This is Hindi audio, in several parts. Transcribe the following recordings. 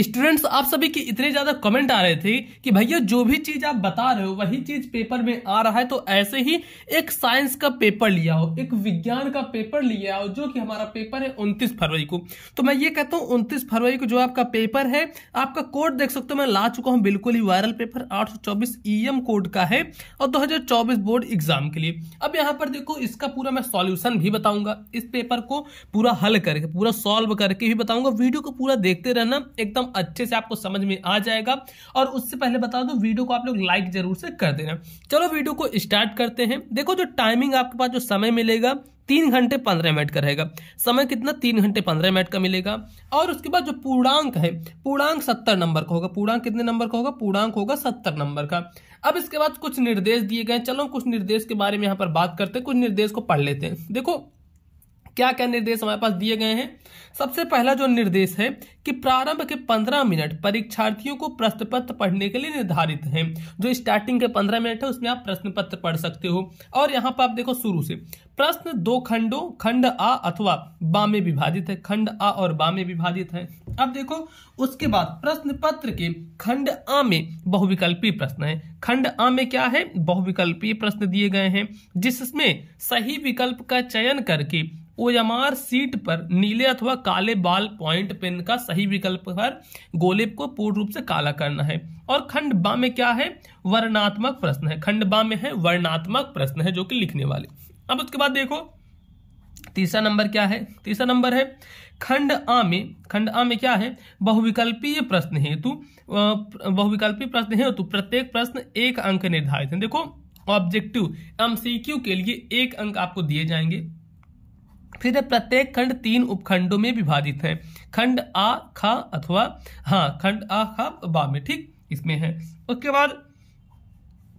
स्टूडेंट्स आप सभी के इतने ज्यादा कमेंट आ रहे थे कि भैया जो भी चीज आप बता रहे हो वही चीज पेपर में आ रहा है तो ऐसे ही एक साइंस का पेपर लिया हो एक विज्ञान का पेपर लिया हो जो कि हमारा पेपर है उनतीस फरवरी को तो मैं ये कहता हूँ उनतीस फरवरी को जो आपका पेपर है आपका कोड देख सकते हो मैं ला चुका हूँ बिल्कुल ही वायरल पेपर आठ ईएम कोड e का है और दो बोर्ड एग्जाम के लिए अब यहाँ पर देखो इसका पूरा मैं सोल्यूशन भी बताऊंगा इस पेपर को पूरा हल करके पूरा सॉल्व करके भी बताऊंगा वीडियो को पूरा देखते रहना एकदम एकदम अच्छे से आपको समझ में आ जाएगा और उससे पहले बता दो वीडियो को आप लोग लाइक जरूर से कर देना चलो वीडियो को स्टार्ट करते हैं देखो जो टाइमिंग आपके पास जो समय मिलेगा तीन घंटे पंद्रह मिनट का रहेगा समय कितना तीन घंटे पंद्रह मिनट का मिलेगा और उसके बाद जो पूर्णांक है पूर्णांक सत्तर नंबर का होगा पूर्णांक कितने नंबर का होगा पूर्णांक होगा सत्तर नंबर का अब इसके बाद कुछ निर्देश दिए गए चलो कुछ निर्देश के बारे में यहां पर बात करते हैं कुछ निर्देश को पढ़ लेते हैं देखो क्या क्या निर्देश हमारे पास दिए गए हैं सबसे पहला जो निर्देश है कि प्रारंभ के 15 मिनट परीक्षार्थियों को प्रश्न पत्र पढ़ने के लिए निर्धारित है जो स्टार्टिंग के 15 मिनट है उसमें आप प्रश्न पत्र पढ़ सकते हो और यहाँ पर आप देखो शुरू से प्रश्न दो खंडों खंड आ अथवा बा में विभाजित है खंड आ और बा में विभाजित है अब देखो उसके बाद प्रश्न पत्र के खंड आ में बहुविकल्पी प्रश्न है खंड आ में क्या है बहुविकल्पी प्रश्न दिए गए हैं जिसमें सही विकल्प का चयन करके ओएमआर सीट पर नीले अथवा काले बाल पॉइंट पेन का सही विकल्प पर गोले को पूर्ण रूप से काला करना है और खंड बा में क्या है वर्णात्मक प्रश्न है खंड बा में है वर्णात्मक प्रश्न है जो कि लिखने वाले अब उसके बाद देखो तीसरा नंबर क्या है तीसरा नंबर है खंड आ में खंड आ में क्या है बहुविकल्पीय प्रश्न हेतु बहुविकल्पीय प्रश्न हेतु प्रत्येक प्रश्न एक अंक निर्धारित है देखो ऑब्जेक्टिव एमसीक्यू के लिए एक अंक आपको दिए जाएंगे फिर प्रत्येक खंड तीन उपखंडों में विभाजित है खंड आ खा अथवा हाँ खंड आ खा बा में ठीक इसमें है उसके बाद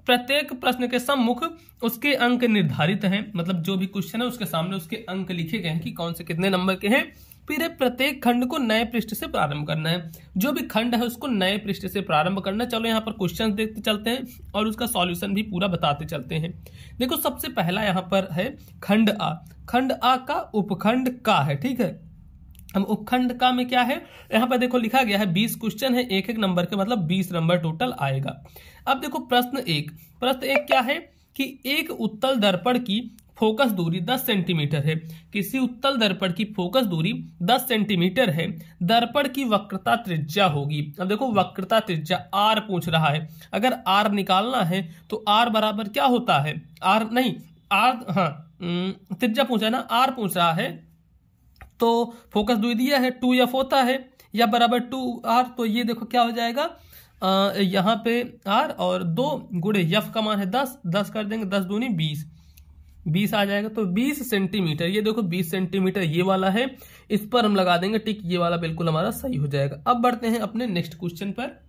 प्रत्येक प्रश्न के सम्मुख उसके अंक निर्धारित हैं मतलब जो भी क्वेश्चन है उसके सामने उसके अंक लिखे गए हैं कि कौन से कितने नंबर के हैं फिर प्रत्येक खंड को नए पृष्ठ से प्रारंभ करना है जो भी खंड है उसको नए पृष्ठ से प्रारंभ करना चलो यहाँ पर क्वेश्चन देखते चलते हैं और उसका सॉल्यूशन भी पूरा बताते चलते हैं देखो सबसे पहला यहाँ पर है खंड आ खंड आ का उपखंड का है ठीक है हम उपखंड का में क्या है यहाँ पर देखो लिखा गया है बीस क्वेश्चन है एक एक नंबर के मतलब बीस नंबर टोटल आएगा अब देखो प्रश्न एक प्रश्न एक क्या है कि एक उत्तल दर्पण की फोकस दूरी 10 सेंटीमीटर है किसी उत्तल दर्पण की फोकस दूरी 10 सेंटीमीटर है दर्पण की वक्रता त्रिज्या होगी अब देखो वक्रता त्रिज्या आर पूछ रहा है अगर आर निकालना है तो आर बराबर क्या होता है आर नहीं आर हाँ त्रिज्या पूछा ना आर पूछ रहा है तो फोकस दूरी दिया है टू एफ होता है या बराबर टू आर तो ये देखो क्या हो जाएगा यहाँ पे आर और दो गुड़े यफ का मान है दस दस कर देंगे दस दूनी बीस बीस आ जाएगा तो बीस सेंटीमीटर ये देखो बीस सेंटीमीटर ये वाला है इस पर हम लगा देंगे टिक ये वाला बिल्कुल हमारा सही हो जाएगा अब बढ़ते हैं अपने नेक्स्ट क्वेश्चन पर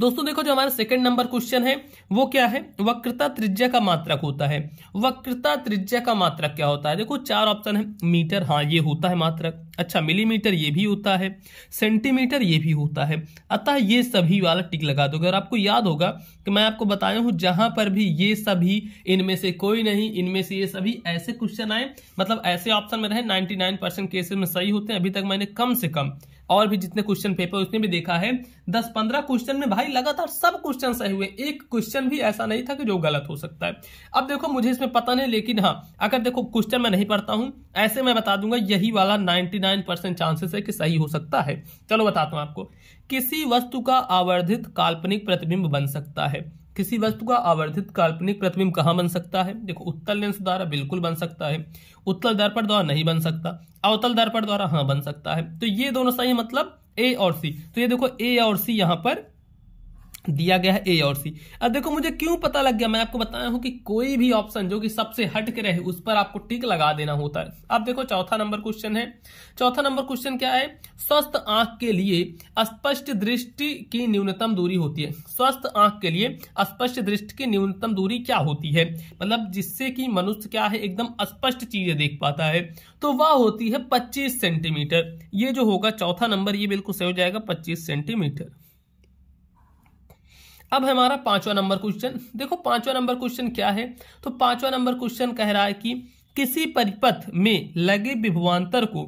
दोस्तों देखो जो हमारा सेकंड नंबर क्वेश्चन है वो क्या है वक्रता त्रिज्या का मात्रक होता है वक्रता त्रिज्या का मात्रक क्या होता है देखो चार ऑप्शन है मीटर हाँ ये होता है मात्रक अच्छा मिलीमीटर ये भी होता है सेंटीमीटर ये भी होता है अतः ये सभी वाला टिक लगा दोगे और आपको याद होगा कि मैं आपको बताया हूं जहां पर भी ये सभी इनमें से कोई नहीं इनमें से ये सभी ऐसे क्वेश्चन आए मतलब ऐसे ऑप्शन में रहे नाइन्टी केसेस में सही होते हैं अभी तक मैंने कम से कम और भी जितने क्वेश्चन पेपर उसने भी देखा है दस पंद्रह क्वेश्चन में भाई लगातार सब क्वेश्चन सही हुए एक क्वेश्चन भी ऐसा नहीं था कि जो गलत हो सकता है अब देखो मुझे इसमें पता नहीं लेकिन हाँ अगर देखो क्वेश्चन मैं नहीं पढ़ता हूँ ऐसे मैं बता दूंगा यही वाला नाइन्टी चांसेस है कि सही हो सकता है चलो बताता हूँ आपको किसी वस्तु का आवर्धित काल्पनिक प्रतिबिंब बन सकता है किसी वस्तु का आवर्धित काल्पनिक प्रतिबिंब कहाँ बन सकता है देखो उत्तल लेंस द्वारा बिल्कुल बन सकता है उत्तल दर्पण द्वारा नहीं बन सकता अवतल दर्पण द्वारा हाँ बन सकता है तो ये दोनों सही मतलब ए और सी तो ये देखो ए और सी यहाँ पर दिया गया है ए और सी अब देखो मुझे क्यों पता लग गया मैं आपको बताया हूं कि कोई भी ऑप्शन जो कि सबसे हट के रहे उस पर आपको टिक लगा देना होता है अब देखो चौथा नंबर क्वेश्चन है चौथा नंबर क्वेश्चन क्या है स्वस्थ आंख के लिए स्पष्ट दृष्टि की न्यूनतम दूरी होती है स्वस्थ आंख के लिए स्पष्ट दृष्टि की न्यूनतम दूरी क्या होती है मतलब जिससे कि मनुष्य क्या है एकदम स्पष्ट चीजें देख पाता है तो वह होती है पच्चीस सेंटीमीटर ये जो होगा चौथा नंबर ये बिल्कुल सही हो जाएगा पच्चीस सेंटीमीटर अब हमारा पांचवा नंबर क्वेश्चन देखो पांचवा नंबर क्वेश्चन क्या है तो पांचवा नंबर क्वेश्चन कह रहा है कि किसी परिपथ में लगे विभवान्तर को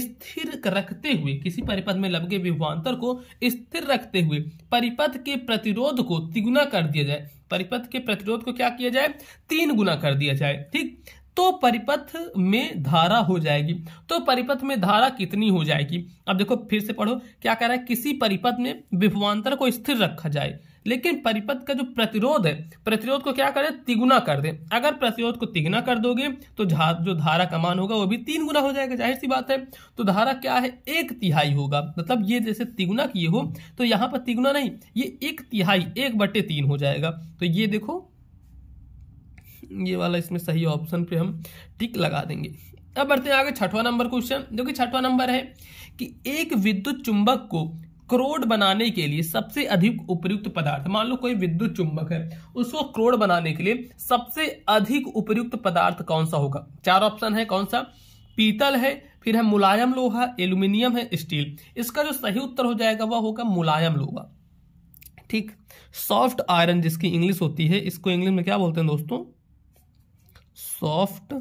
स्थिर रखते हुए किसी परिपथ में लगे विभवान्तर को स्थिर रखते हुए परिपथ के प्रतिरोध को तिगुना कर दिया जाए परिपथ के प्रतिरोध को क्या किया जाए तीन गुना कर दिया जाए ठीक तो परिपथ में धारा हो जाएगी तो परिपथ में धारा कितनी हो जाएगी अब देखो फिर से पढ़ो क्या कह रहा है किसी परिपथ में विभवान्तर को स्थिर रखा जाए लेकिन परिपथ का जो प्रतिरोध है प्रतिरोध को क्या करें तिगुना कर दें अगर प्रतिरोध को तिगुना कर दोगे तो जो धारा का मान होगा वो भी तीन गुना हो जाएगा जाहिर सी बात है तो धारा क्या है एक तिहाई होगा मतलब ये जैसे तिगुना किए हो तो यहाँ पर तिगुना नहीं ये एक तिहाई एक बटे तीन हो जाएगा तो ये देखो ये वाला इसमें सही ऑप्शन पे हम टिक लगा देंगे अब बढ़ते हैं आगे छठवां नंबर क्वेश्चन जो कि छठवां नंबर है कि एक विद्युत चुंबक को क्रोड बनाने के लिए सबसे अधिक उपयुक्त पदार्थ मान लो कोई विद्युत चुंबक है उसको क्रोड बनाने के लिए सबसे अधिक उपयुक्त पदार्थ कौन सा होगा चार ऑप्शन है कौन सा पीतल है फिर है मुलायम लोहा एल्यूमिनियम है स्टील इसका जो सही उत्तर हो जाएगा वह होगा मुलायम लोहा ठीक सॉफ्ट आयरन जिसकी इंग्लिश होती है इसको इंग्लिश में क्या बोलते हैं दोस्तों सॉफ्ट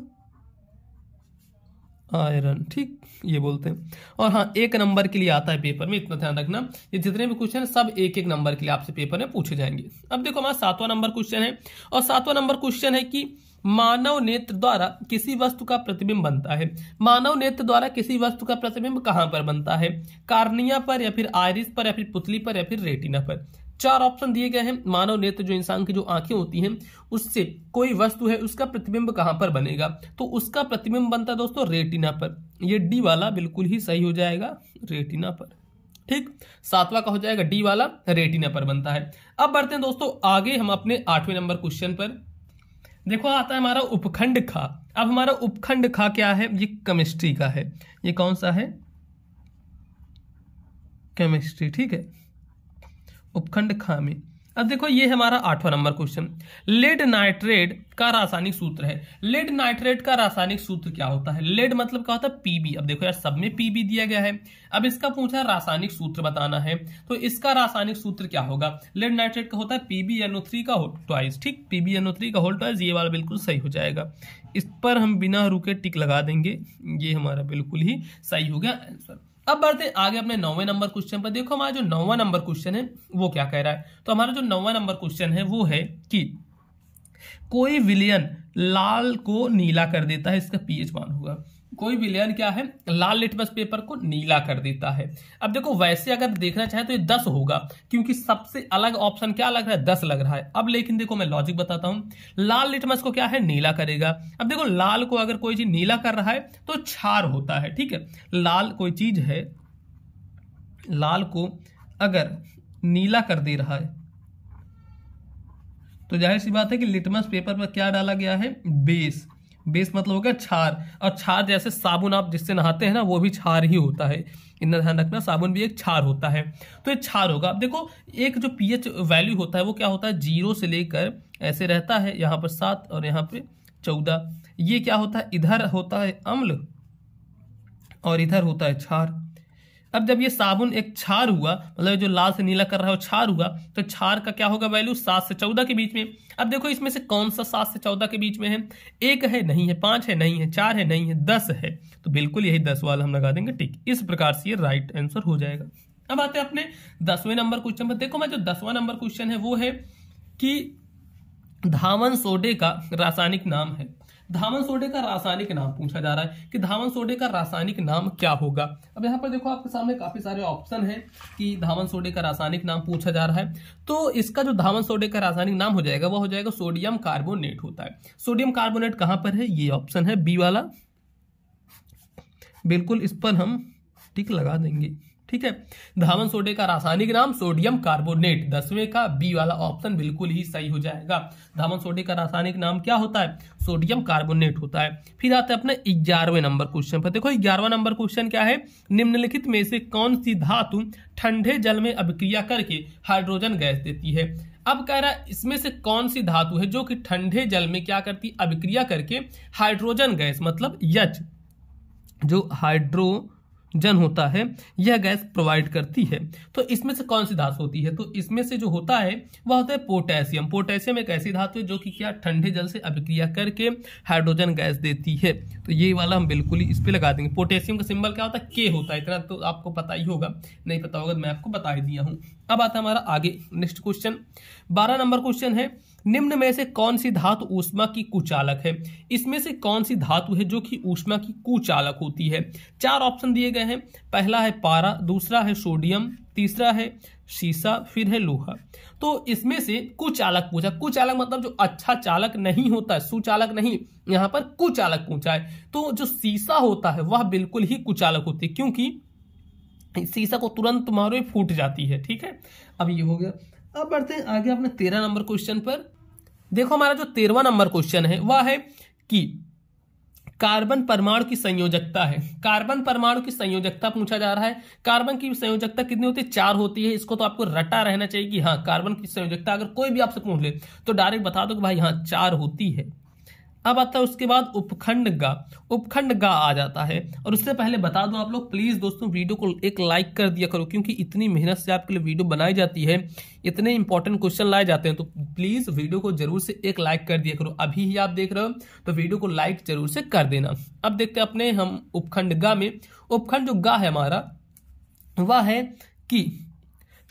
आयरन ठीक ये बोलते हैं और हाँ एक नंबर के लिए आता है पेपर में इतना ध्यान रखना ये जितने भी क्वेश्चन सब एक एक नंबर के लिए आपसे पेपर में पूछे जाएंगे अब देखो हमारा सातवा नंबर क्वेश्चन है और सातवा नंबर क्वेश्चन है कि मानव नेत्र द्वारा किसी वस्तु का प्रतिबिंब बनता है मानव नेत्र द्वारा किसी वस्तु का प्रतिबिंब कहां पर बनता है कार्निया पर या फिर आयरिस पर या फिर पुतली पर या फिर रेटिना पर चार ऑप्शन दिए गए हैं मानव नेत्र जो इंसान की जो आंखें होती हैं उससे कोई वस्तु है उसका प्रतिबिंब कहां पर बनेगा तो उसका प्रतिबिंब बनता है दोस्तों रेटिना पर यह डी वाला बिल्कुल ही सही हो जाएगा रेटिना पर ठीक सातवां का हो जाएगा डी वाला रेटिना पर बनता है अब बढ़ते हैं दोस्तों आगे हम अपने आठवें नंबर क्वेश्चन पर देखो आता है हमारा उपखंड खा अब हमारा उपखंड खा क्या है ये केमिस्ट्री का है ये कौन सा है केमिस्ट्री ठीक है उपखंड खामी अब देखो ये हमारा आठवां नंबर क्वेश्चन लेड नाइट्रेट का रासायनिक सूत्र है लेड नाइट्रेट का रासायनिक सूत्र क्या होता है लेड मतलब क्या होता है पीबी अब देखो यार सब में पीबी दिया गया है अब इसका पूछा रासायनिक सूत्र बताना है तो इसका रासायनिक सूत्र क्या होगा लेड नाइट्रेट का होता है पीबी एनओ थ्री का होल ट्वाइस ठीक पीबी एनओ थ्री का होल ट्वाइस ये वाला बिल्कुल सही हो जाएगा इस पर हम बिना रुके टिक लगा देंगे ये हमारा बिल्कुल ही सही हो गया आंसर अब बढ़ते आगे अपने नौवे नंबर क्वेश्चन पर देखो हमारा जो नौवा नंबर क्वेश्चन है वो क्या कह रहा है तो हमारा जो नौवा नंबर क्वेश्चन है वो है कि कोई विलियन लाल को नीला कर देता है इसका पीएच वन होगा कोई भी लेयर क्या है लाल लिटमस पेपर को नीला कर देता है अब देखो वैसे अगर देखना चाहे तो ये दस होगा क्योंकि सबसे अलग ऑप्शन क्या लग रहा है दस लग रहा है अब लेकिन देखो मैं लॉजिक बताता हूं लाल लिटमस को क्या है नीला करेगा अब देखो लाल को अगर कोई चीज नीला कर रहा है तो छार होता है ठीक है लाल कोई चीज है लाल को अगर नीला कर दे रहा है तो जाहिर सी बात है कि लिटमस पेपर पर क्या डाला गया है बेस बेस मतलब हो गया छार और छार जैसे साबुन आप जिससे नहाते हैं ना वो भी छार ही होता है इतना ध्यान रखना साबुन भी एक छार होता है तो ये छार होगा आप देखो एक जो पीएच वैल्यू होता है वो क्या होता है जीरो से लेकर ऐसे रहता है यहाँ पर सात और यहाँ पे चौदह ये क्या होता है इधर होता है अम्ल और इधर होता है छार अब जब ये साबुन एक छार हुआ मतलब जो लाल से नीला कर रहा है वो छार हुआ तो छार का क्या होगा वैल्यू सात से चौदह के बीच में अब देखो इसमें से कौन सा सात से चौदह के बीच में है एक है नहीं है पांच है नहीं है चार है नहीं है दस है तो बिल्कुल यही दस वाला हम लगा देंगे ठीक इस प्रकार से ये राइट आंसर हो जाएगा अब आते हैं अपने दसवें नंबर क्वेश्चन पर देखो मैं जो दसवां नंबर क्वेश्चन है वो है कि धावन सोडे का रासायनिक नाम है धामन सोडे का रासायनिक नाम पूछा जा रहा है कि धामन सोडे का रासायनिक नाम क्या होगा अब यहाँ पर देखो आपके सामने काफी सारे ऑप्शन है कि धावन सोडे का रासायनिक नाम पूछा जा रहा है तो इसका जो धावन सोडे का रासायनिक नाम हो जाएगा वह हो जाएगा सोडियम कार्बोनेट होता है सोडियम कार्बोनेट कहाँ पर है ये ऑप्शन है बी वाला बिल्कुल इस पर हम टिक लगा देंगे ठीक है धावन सोडे का रासायनिक नाम सोडियम कार्बोनेट दसवें का बी वाला ऑप्शन बिल्कुल ही सही हो जाएगा धावन सोडे का रासायनिक नाम क्या होता है सोडियम कार्बोनेट होता है फिर आते है अपना ग्यारहवें नंबर क्वेश्चन पर देखो ग्यारहवा नंबर क्वेश्चन क्या है निम्नलिखित में से कौन सी धातु ठंडे जल में अभिक्रिया करके हाइड्रोजन गैस देती है अब कह रहा है इसमें से कौन सी धातु है जो कि ठंडे जल में क्या करती अभिक्रिया करके हाइड्रोजन गैस मतलब यच जो हाइड्रो जन होता है यह गैस प्रोवाइड करती है तो इसमें से कौन सी धातु होती है तो इसमें से जो होता है वह होता है पोटेशियम पोटेशियम एक ऐसी धातु है जो कि क्या ठंडे जल से अभिक्रिया करके हाइड्रोजन गैस देती है तो ये वाला हम बिल्कुल ही इस पर लगा देंगे पोटेशियम का सिंबल क्या होता है के होता है इतना तो आपको पता ही होगा नहीं पता होगा तो मैं आपको बता ही दिया हूँ अब आता है हमारा आगे नेक्स्ट क्वेश्चन बारह नंबर क्वेश्चन है निम्न में से कौन सी धातु ऊष्मा की कुचालक है इसमें से कौन सी धातु है जो कि ऊष्मा की कुचालक होती है चार ऑप्शन दिए गए हैं पहला है पारा दूसरा है सोडियम तीसरा है शीशा फिर है लोहा तो इसमें से कुचालक पूछा कुचालक मतलब जो अच्छा चालक नहीं होता है सुचालक नहीं यहां पर कुचालक पूछा है तो जो शीशा होता है वह बिल्कुल ही कुचालक होती है क्योंकि शीशा को तुरंत मारो फूट जाती है ठीक है अब ये हो गया अब बढ़ते हैं आगे अपने तेरह नंबर क्वेश्चन पर देखो हमारा जो तेरहवा नंबर क्वेश्चन है वह है कि कार्बन परमाणु की संयोजकता है कार्बन परमाणु की संयोजकता पूछा जा रहा है कार्बन की संयोजकता कितनी होती है चार होती है इसको तो आपको रटा रहना चाहिए कि हाँ कार्बन की संयोजकता अगर कोई भी आपसे पूछ ले तो डायरेक्ट बता दो कि भाई हाँ चार होती है अब आता है उसके बाद उपखंड गा उपखंड गा आ जाता है और उससे पहले बता दूं आप लोग प्लीज़ दोस्तों वीडियो को एक लाइक कर दिया करो क्योंकि इतनी मेहनत से आपके लिए वीडियो बनाई जाती है इतने इंपॉर्टेंट क्वेश्चन लाए जाते हैं तो प्लीज़ वीडियो को जरूर से एक लाइक कर दिया करो अभी ही आप देख रहे हो तो वीडियो को लाइक जरूर से कर देना अब देखते हैं अपने हम उपखंड गा में उपखंड जो गा है हमारा वह है कि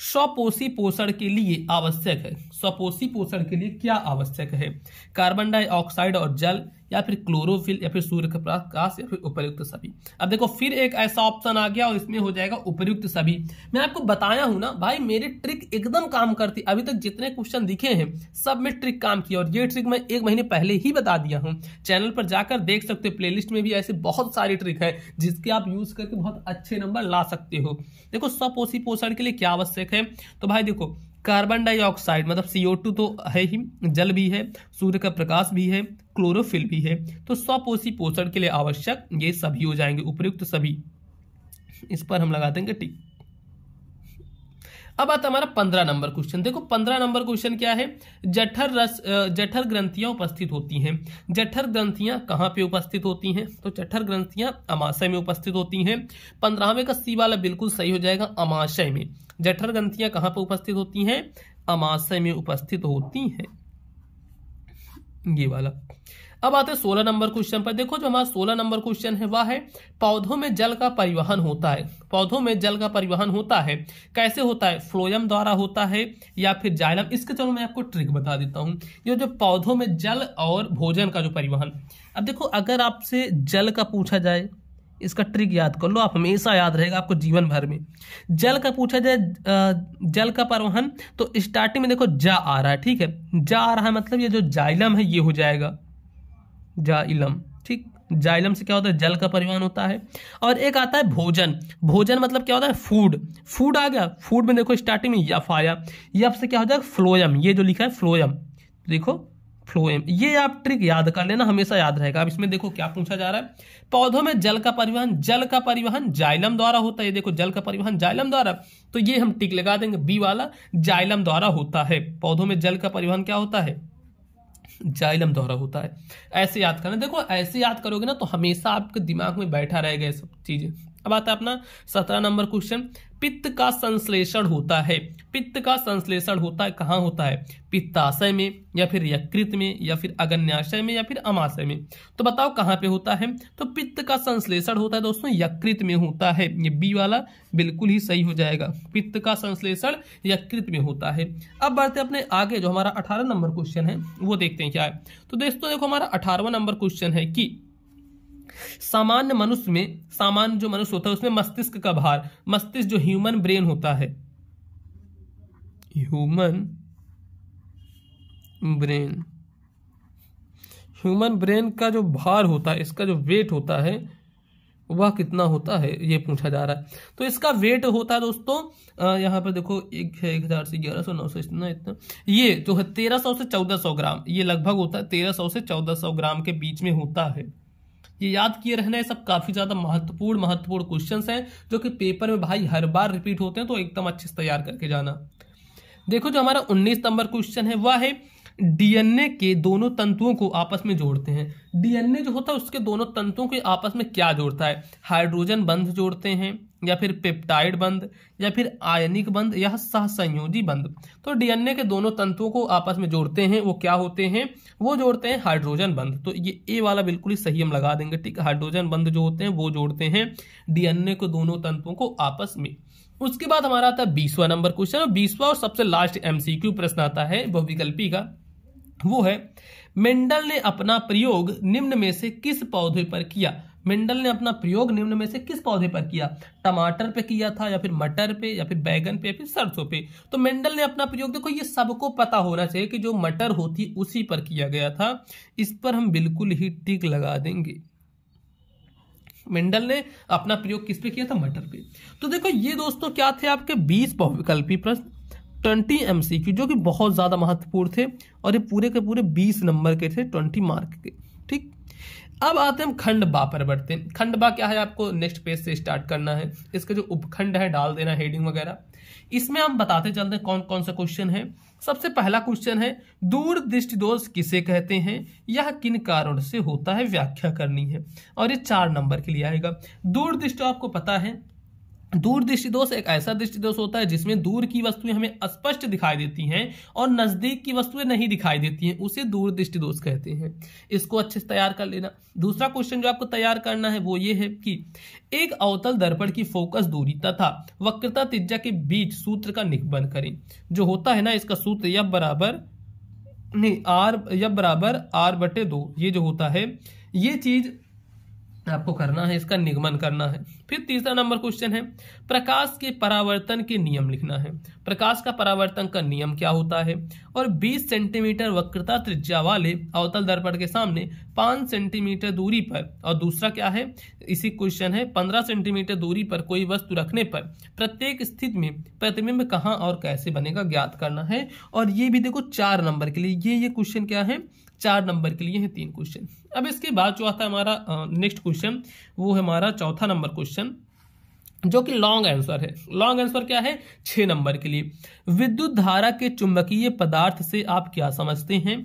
स्वपोषी पोषण के लिए आवश्यक है स्वपोषी पोषण के लिए क्या आवश्यक है कार्बन डाइऑक्साइड और जल या फिर क्लोरोफिल या फिर सूर्य का प्रकाश या फिर उपयुक्त सभी अब देखो फिर एक ऐसा ऑप्शन आ गया और इसमें हो जाएगा उपयुक्त सभी मैं आपको बताया हूं ना भाई मेरे ट्रिक एकदम काम करती अभी तक जितने क्वेश्चन दिखे हैं सब में ट्रिक काम की और ये ट्रिक मैं एक महीने पहले ही बता दिया हूँ चैनल पर जाकर देख सकते हो प्लेलिस्ट में भी ऐसे बहुत सारी ट्रिक है जिसके आप यूज करके बहुत अच्छे नंबर ला सकते हो देखो सपोषी पोषण के लिए क्या आवश्यक है तो भाई देखो कार्बन डाइऑक्साइड मतलब CO2 तो है ही जल भी है सूर्य का प्रकाश भी है क्लोरोफिल भी है तो स्वपोषी पोषण के लिए आवश्यक ये सभी हो जाएंगे उपयुक्त तो सभी इस पर हम लगा देंगे टिक अब आता हमारा पंद्रह नंबर क्वेश्चन देखो पंद्रह नंबर क्वेश्चन क्या है जठर रस जठर ग्रंथियां उपस्थित होती हैं जठर ग्रंथियां कहाँ पे उपस्थित होती हैं तो जठर ग्रंथियां अमाशय में उपस्थित होती हैं पंद्रहवें का सी वाला बिल्कुल सही हो जाएगा अमाशय में जठर ग्रंथियां कहाँ पर उपस्थित होती हैं अमाशय में उपस्थित होती हैं ये वाला अब आते हैं सोलह नंबर क्वेश्चन पर देखो जो हमारा सोलह नंबर क्वेश्चन है वह है पौधों में जल का परिवहन होता है पौधों में जल का परिवहन होता है कैसे होता है फ्लोयम द्वारा होता है या फिर जाइलम इसके चलो मैं आपको ट्रिक बता देता हूँ ये जो पौधों में जल और भोजन का जो परिवहन अब देखो अगर आपसे जल का पूछा जाए इसका ट्रिक याद कर लो आप हमेशा याद रहेगा आपको जीवन भर में जल का पूछा जाए जल का परिवहन तो स्टार्टिंग में देखो जा आ रहा है ठीक है जा आ रहा है मतलब ये जो जाइलम है ये हो जाएगा जाइलम ठीक जाइलम से क्या होता है जल का परिवहन होता है और एक आता है भोजन भोजन मतलब क्या होता है फूड फूड आ गया फूड में देखो स्टार्टिंग में यफ आया यफ से क्या हो जाएगा फ्लोयम ये जो लिखा है फ्लोयम देखो फ्लोएम ये आप ट्रिक याद कर लेना हमेशा याद रहेगा अब इसमें देखो क्या पूछा जा रहा है पौधों में जल का परिवहन जल का परिवहन जाइलम द्वारा होता है देखो जल का परिवहन जाइलम द्वारा तो ये हम टिक लगा देंगे बी वाला जाइलम द्वारा होता है पौधों में जल का परिवहन क्या होता है जाइलम दौरा होता है ऐसे याद करना देखो ऐसे याद करोगे ना तो हमेशा आपके दिमाग में बैठा रहेगा ये सब चीज़ें अब आता है अपना सत्रह नंबर क्वेश्चन पित्त का संश्लेषण होता है पित्त का संश्लेषण होता है कहाँ होता है पित्ताशय में या फिर यकृत में या फिर अगन्याशय में या फिर अमाशय में तो बताओ कहाँ पे होता है तो पित्त का संश्लेषण होता है दोस्तों यकृत में होता है ये बी वाला बिल्कुल ही सही हो जाएगा पित्त का संश्लेषण यकृत में होता है अब बढ़ते अपने आगे जो हमारा अठारह नंबर क्वेश्चन है वो देखते हैं क्या है तो दोस्तों देखो हमारा अठारहवा नंबर क्वेश्चन है कि सामान्य मनुष्य में सामान्य जो मनुष्य होता है उसमें मस्तिष्क का भार मस्तिष्क जो ह्यूमन ब्रेन होता है ह्यूमन ब्रेन ह्यूमन ब्रेन का जो भार होता है इसका जो वेट होता है वह कितना होता है ये पूछा जा रहा है तो इसका वेट होता है दोस्तों यहाँ पर देखो एक है एक हज़ार से ग्यारह सौ नौ सौ इतना इतना ये जो है तेरह सौ से चौदह सौ ग्राम ये लगभग होता है तेरह सौ से चौदह सौ ग्राम के बीच में होता है ये याद किए रहना है सब काफी ज्यादा महत्वपूर्ण महत्वपूर्ण क्वेश्चन हैं जो कि पेपर में भाई हर बार रिपीट होते हैं तो एकदम अच्छे से तैयार करके जाना देखो जो हमारा उन्नीस नंबर क्वेश्चन है वह है डीएनए के दोनों तंतुओं को आपस में जोड़ते हैं डीएनए जो होता है उसके दोनों तंतुओं के आपस में क्या जोड़ता है हाइड्रोजन बंध जोड़ते हैं या फिर पेप्टाइड बंद या फिर आयनिक बंद या सहसंयोजी बंद तो डीएनए के दोनों तंतुओं को आपस में जोड़ते हैं वो क्या होते हैं वो जोड़ते हैं हाइड्रोजन बंद तो ये ए वाला बिल्कुल ही सही हम लगा देंगे ठीक हाइड्रोजन बंद जो होते हैं वो जोड़ते हैं डीएनए को दोनों तंतुओं को आपस में उसके बाद हमारा आता है बीसवा नंबर क्वेश्चन बीसवा और सबसे लास्ट एम प्रश्न आता है बहुविकल्पी का वो है मेंडल ने अपना प्रयोग निम्न में से किस पौधे पर किया मिंडल ने अपना प्रयोग निम्न में से किस पौधे पर किया टमाटर पे किया था या फिर मटर पे या फिर बैगन पे या फिर सरसों पे तो मिंडल ने अपना प्रयोग देखो ये सबको पता होना चाहिए कि जो मटर होती उसी पर किया गया था इस पर हम बिल्कुल ही टिक लगा देंगे मेंडल ने अपना प्रयोग किस पे किया था मटर पे तो देखो ये दोस्तों क्या थे आपके बीस बहुविकल्पी प्रश्न ट्वेंटी एम जो कि बहुत ज़्यादा महत्वपूर्ण थे और ये पूरे के पूरे बीस नंबर के थे ट्वेंटी मार्क के ठीक अब आते हैं खंड बा पर बढ़ते हैं खंड बा क्या है आपको नेक्स्ट पेज से स्टार्ट करना है इसका जो उपखंड है डाल देना हेडिंग वगैरह इसमें हम बताते चलते हैं कौन कौन सा क्वेश्चन है सबसे पहला क्वेश्चन है दूर दृष्टि दोष किसे कहते हैं यह किन कारण से होता है व्याख्या करनी है और ये चार नंबर के लिए आएगा दूर दृष्टि आपको पता है दूर दृष्टि दोष एक ऐसा दृष्टि दोष होता है जिसमें दूर की वस्तुएं हमें अस्पष्ट दिखाई देती हैं और नज़दीक की वस्तुएं नहीं दिखाई देती हैं उसे दूर दृष्टि दोष कहते हैं इसको अच्छे से तैयार कर लेना दूसरा क्वेश्चन जो आपको तैयार करना है वो ये है कि एक अवतल दर्पण की फोकस दूरी तथा वक्रता तिज्जा के बीच सूत्र का निगमन करें जो होता है ना इसका सूत्र यब बराबर नहीं आर यब बराबर आर बटे दो ये जो होता है ये चीज़ आपको करना है इसका निगमन करना है फिर तीसरा नंबर क्वेश्चन है प्रकाश के परावर्तन के नियम लिखना है प्रकाश का परावर्तन का नियम क्या होता है और 20 सेंटीमीटर वक्रता त्रिज्या वाले अवतल दर्पण के सामने 5 सेंटीमीटर दूरी पर और दूसरा क्या है इसी क्वेश्चन है 15 सेंटीमीटर दूरी पर कोई वस्तु रखने पर प्रत्येक स्थिति में प्रतिबिंब कहाँ और कैसे बनेगा ज्ञात करना है और ये भी देखो चार नंबर के लिए ये ये क्वेश्चन क्या है चार नंबर के लिए हैं तीन क्वेश्चन अब इसके बाद जो आता है हमारा नेक्स्ट क्वेश्चन वो है हमारा चौथा नंबर क्वेश्चन जो कि लॉन्ग आंसर है लॉन्ग आंसर क्या है छः नंबर के लिए विद्युत धारा के चुंबकीय पदार्थ से आप क्या समझते हैं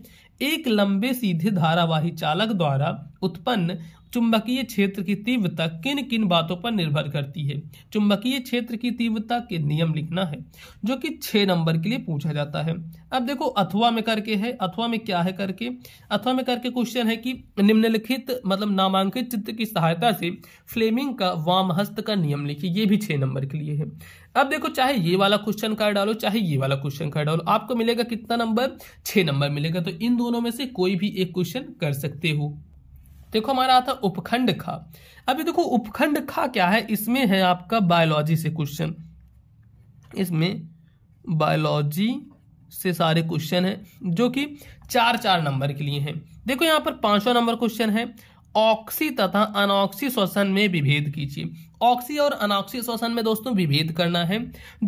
एक लंबे सीधे धारावाही चालक द्वारा उत्पन्न चुंबकीय क्षेत्र की तीव्रता किन किन बातों पर निर्भर करती है चुंबकीय क्षेत्र की तीव्रता के नियम लिखना है जो कि छह नंबर के लिए पूछा जाता है अब देखो अथवा में करके है अथवा में क्या है करके अथवा में करके क्वेश्चन है कि निम्नलिखित मतलब नामांकित चित्र की सहायता से फ्लेमिंग का वाम हस्त का नियम लिखिए ये भी छह नंबर के लिए है अब देखो चाहे ये वाला क्वेश्चन कार्ड डालो चाहे ये वाला क्वेश्चन कार्ड डालो आपको मिलेगा कितना नंबर छह नंबर मिलेगा तो इन दोनों में से कोई भी एक क्वेश्चन कर सकते हो देखो हमारा आता उपखंड खा अभी देखो उपखंड खा क्या है इसमें है आपका बायोलॉजी से क्वेश्चन इसमें बायोलॉजी से सारे क्वेश्चन हैं जो कि चार चार नंबर के लिए हैं देखो यहाँ पर पांचवा नंबर क्वेश्चन है ऑक्सी तथा अनऑक्सी श्वसन में विभेद कीजिए ऑक्सी और अनऑक्सी श्वसन में दोस्तों विभेद करना है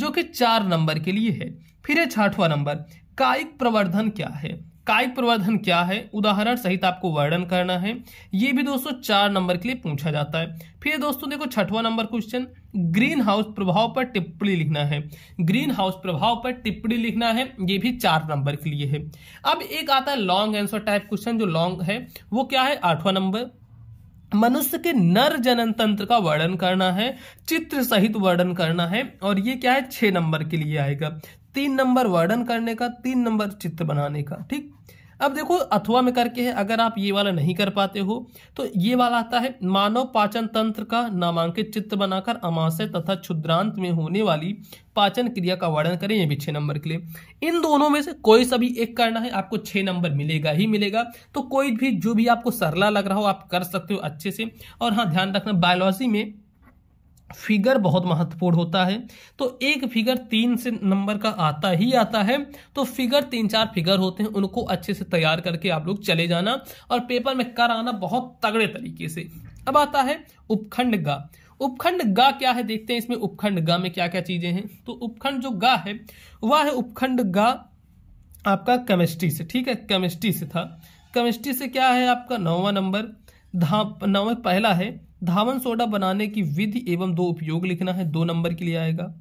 जो कि चार नंबर के लिए है फिर है छठवा नंबर कायिक प्रवर्धन क्या है काय प्रवर्धन क्या है उदाहरण सहित आपको वर्णन करना है ये भी दोस्तों चार नंबर के लिए पूछा जाता है फिर दोस्तों देखो छठवां नंबर क्वेश्चन ग्रीन हाउस प्रभाव पर टिप्पणी लिखना है ग्रीन हाउस प्रभाव पर टिप्पणी लिखना है ये भी चार नंबर के लिए है अब एक आता है लॉन्ग आंसर टाइप क्वेश्चन जो लॉन्ग है वो क्या है आठवां नंबर मनुष्य के नर जनन तंत्र का वर्णन करना है चित्र सहित वर्णन करना है और ये क्या है छह नंबर के लिए आएगा तीन नंबर वर्णन करने का तीन नंबर चित्र बनाने का ठीक अब देखो अथवा में करके है अगर आप ये वाला नहीं कर पाते हो तो ये वाला आता है मानव पाचन तंत्र का नामांकित चित्र बनाकर अमाशय तथा क्षुद्रांत में होने वाली पाचन क्रिया का वर्णन करें ये भी छह नंबर के लिए इन दोनों में से कोई सभी एक करना है आपको छह नंबर मिलेगा ही मिलेगा तो कोई भी जो भी आपको सरला लग रहा हो आप कर सकते हो अच्छे से और हाँ ध्यान रखना बायोलॉजी में फिगर बहुत महत्वपूर्ण होता है तो एक फिगर तीन से नंबर का आता ही आता है तो फिगर तीन चार फिगर होते हैं उनको अच्छे से तैयार करके आप लोग चले जाना और पेपर में कर आना बहुत तगड़े तरीके से अब आता है उपखंड गा उपखंड गा क्या है देखते हैं इसमें उपखंड गा में क्या क्या चीजें हैं तो उपखंड जो गा है वह है उपखंड गा आपका केमिस्ट्री से ठीक है केमिस्ट्री से था केमिस्ट्री से क्या है आपका नौवा नंबर धाप नौवा पहला है धावन सोडा बनाने की विधि एवं दो उपयोग लिखना है दो नंबर के लिए आएगा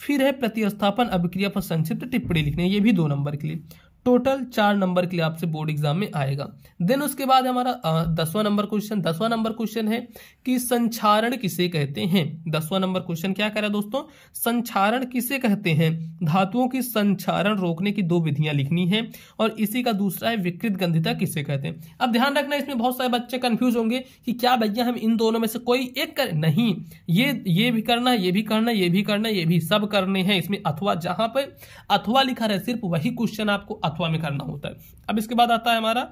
फिर है प्रतिस्थापन अभिक्रिया पर संक्षिप्त टिप्पणी लिखनी है ये भी दो नंबर के लिए टोटल चार नंबर के लिए आपसे बोर्ड एग्जाम में आएगा देन उसके बाद हमारा दसवां नंबर क्वेश्चन दसवां नंबर क्वेश्चन है कि संचारण किसे कहते हैं दसवां नंबर क्वेश्चन क्या कह रहा है दोस्तों संचारण किसे कहते हैं धातुओं की संचारण रोकने की दो विधियां लिखनी है और इसी का दूसरा है विकृत गंधिता किसे कहते हैं अब ध्यान रखना इसमें बहुत सारे बच्चे कंफ्यूज होंगे कि क्या भैया हम इन दोनों में से कोई एक कर नहीं ये ये भी करना ये भी करना ये भी करना ये भी सब करने हैं इसमें अथवा जहां पर अथवा लिखा रहे सिर्फ वही क्वेश्चन आपको सातवा में करना होता है अब इसके बाद आता है हमारा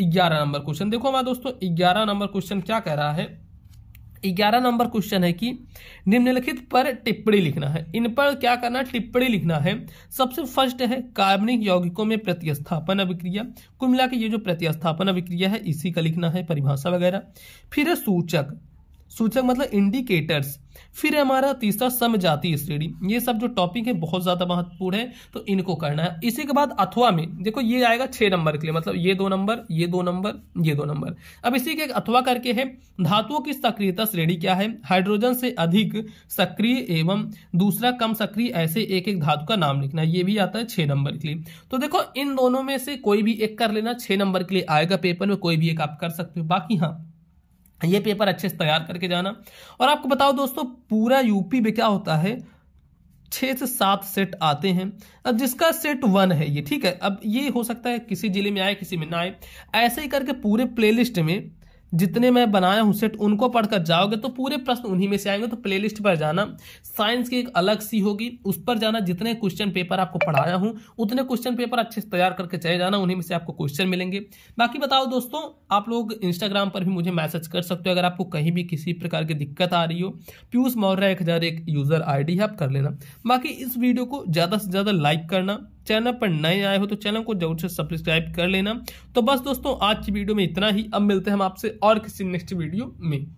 ग्यारह नंबर क्वेश्चन देखो हमारे दोस्तों ग्यारह नंबर क्वेश्चन क्या कह रहा है ग्यारह नंबर क्वेश्चन है कि निम्नलिखित पर टिप्पणी लिखना है इन पर क्या करना टिप्पणी लिखना है सबसे फर्स्ट है कार्बनिक यौगिकों में प्रतिस्थापन अभिक्रिया कुल मिला के ये जो प्रतिस्थापन अभिक्रिया है इसी का लिखना है परिभाषा वगैरह फिर है सूचक सूचक मतलब इंडिकेटर्स फिर हमारा तीसरा समजातीय श्रेणी ये सब जो टॉपिक है बहुत ज़्यादा महत्वपूर्ण है तो इनको करना है इसी के बाद अथवा में देखो ये आएगा छह नंबर के लिए मतलब ये दो नंबर ये दो नंबर ये दो नंबर अब इसी के अथवा करके है धातुओं की सक्रियता श्रेणी क्या है हाइड्रोजन से अधिक सक्रिय एवं दूसरा कम सक्रिय ऐसे एक एक धातु का नाम लिखना ये भी आता है छह नंबर के लिए तो देखो इन दोनों में से कोई भी एक कर लेना छह नंबर के लिए आएगा पेपर में कोई भी एक आप कर सकते हो बाकी हाँ ये पेपर अच्छे से तैयार करके जाना और आपको बताओ दोस्तों पूरा यूपी में क्या होता है छः से सात सेट आते हैं अब जिसका सेट वन है ये ठीक है अब ये हो सकता है किसी जिले में आए किसी में ना आए ऐसे ही करके पूरे प्लेलिस्ट में जितने मैं बनाया हूँ सेट उनको पढ़कर जाओगे तो पूरे प्रश्न उन्हीं में से आएंगे तो प्लेलिस्ट पर जाना साइंस की एक अलग सी होगी उस पर जाना जितने क्वेश्चन पेपर आपको पढ़ाया हूँ उतने क्वेश्चन पेपर अच्छे से तैयार करके चले जाना उन्हीं में से आपको क्वेश्चन मिलेंगे बाकी बताओ दोस्तों आप लोग इंस्टाग्राम पर भी मुझे मैसेज कर सकते हो अगर आपको कहीं भी किसी प्रकार की दिक्कत आ रही हो पीयूष मौर्य एक हज़ार एक यूज़र आई है आप कर लेना बाकी इस वीडियो को ज़्यादा से ज़्यादा लाइक करना चैनल पर नए आए हो तो चैनल को जरूर से सब्सक्राइब कर लेना तो बस दोस्तों आज की वीडियो में इतना ही अब मिलते हैं हम आपसे और किसी नेक्स्ट वीडियो में